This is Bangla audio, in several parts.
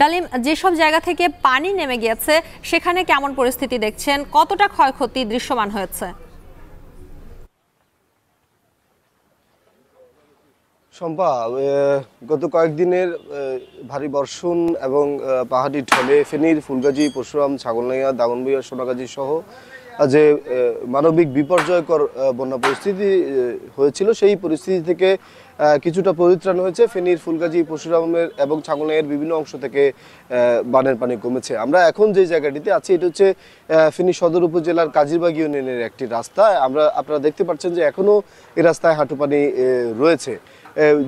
ডালিম যেসব জায়গা থেকে পানি নেমে গিয়েছে সেখানে কেমন পরিস্থিতি দেখছেন কতটা ক্ষয়ক্ষতি দৃশ্যমান হয়েছে শম্পা গত কয়েকদিনের ভারী বর্ষণ এবং পাহাড়ি ঢলে ফেনীর ফুলগাজী পরশুরাম ছাগলনাইয়া দাগনবইয়া সোনাগাজী সহ যে মানবিক বিপর্যয়কর বন্যা পরিস্থিতি হয়েছিল সেই পরিস্থিতি থেকে কিছুটা পরিত্রাণ হয়েছে ফেনীর ফুলগাজী পরশুরামের এবং ছাগলনাইয়ের বিভিন্ন অংশ থেকে বানের পানি কমেছে আমরা এখন যে জায়গাটিতে আছি এটা হচ্ছে ফেনী সদর উপজেলার কাজিরবাগ ইউনিয়নের একটি রাস্তা আমরা আপনারা দেখতে পাচ্ছেন যে এখনও এই রাস্তায় হাঁটু পানি রয়েছে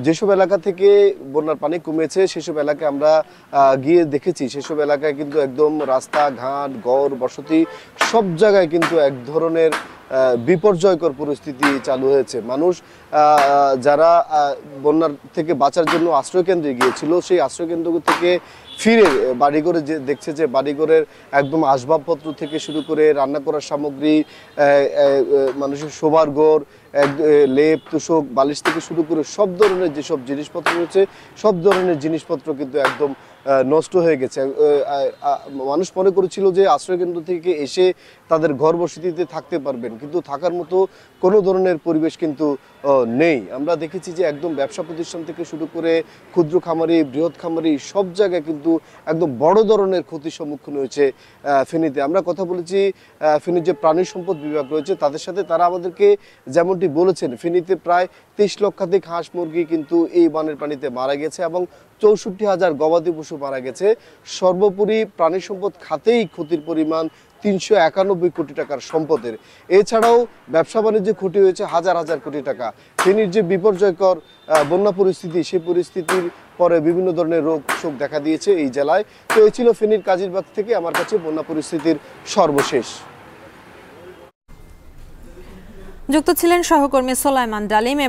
যেসব এলাকা থেকে বন্যার পানি কমেছে সেসব এলাকায় আমরা গিয়ে দেখেছি সেসব এলাকায় কিন্তু একদম রাস্তা ঘাট গড় বসতি সব জায়গায় কিন্তু এক ধরনের বিপর্যয়কর পরিস্থিতি চালু হয়েছে মানুষ যারা বন্যার থেকে বাঁচার জন্য আশ্রয়কেন্দ্রে গিয়েছিল সেই আশ্রয়কেন্দ্র থেকে ফিরে বাড়িঘরে যে দেখছে যে বাড়িঘরের একদম আসবাবপত্র থেকে শুরু করে রান্না করার সামগ্রী মানুষের শোবার ঘর লেপ তুষক বালিশ থেকে শুরু করে সব ধরনের যেসব জিনিসপত্র রয়েছে সব ধরনের জিনিসপত্র কিন্তু একদম নষ্ট হয়ে গেছে মানুষ মনে করেছিল যে আশ্রয়কেন্দ্র থেকে এসে তাদের ঘর বসতিতে থাকতে পারবেন কিন্তু থাকার মতো কোনো ধরনের পরিবেশ কিন্তু নেই আমরা দেখেছি যে একদম ব্যবসা প্রতিষ্ঠান থেকে শুরু করে ক্ষুদ্র খামারি বৃহৎ খামারি সব জায়গায় কিন্তু একদম বড় ধরনের ক্ষতির সম্মুখীন হয়েছে ফেনীতে আমরা কথা বলেছি ফেনীর যে প্রাণী সম্পদ বিভাগ রয়েছে তাদের সাথে তারা আমাদেরকে যেমন যেমনটি বলেছেন ফেনীতে প্রায় তেইশ লক্ষাধিক হাঁস মুরগি কিন্তু এই বানের পানিতে মারা গেছে এবং চৌষট্টি হাজার গবাদি পশু মারা গেছে সর্বোপরি প্রাণী সম্পদ খাতেই ক্ষতির পরিমাণ তিনশো একানব্বই কোটি টাকার সম্পদের এছাড়াও ব্যবসা বাণিজ্যে ক্ষতি হয়েছে হাজার হাজার কোটি টাকা ফেনীর যে বিপর্যয়কর বন্যা পরিস্থিতি সেই পরিস্থিতির পরে বিভিন্ন ধরনের রোগ শোক দেখা দিয়েছে এই জেলায় তো এই ছিল ফেনীর কাজিরবাগ থেকে আমার কাছে বন্যা পরিস্থিতির সর্বশেষ যুক্ত ছিলেন সহকর্মী সোলাইমান ডালিম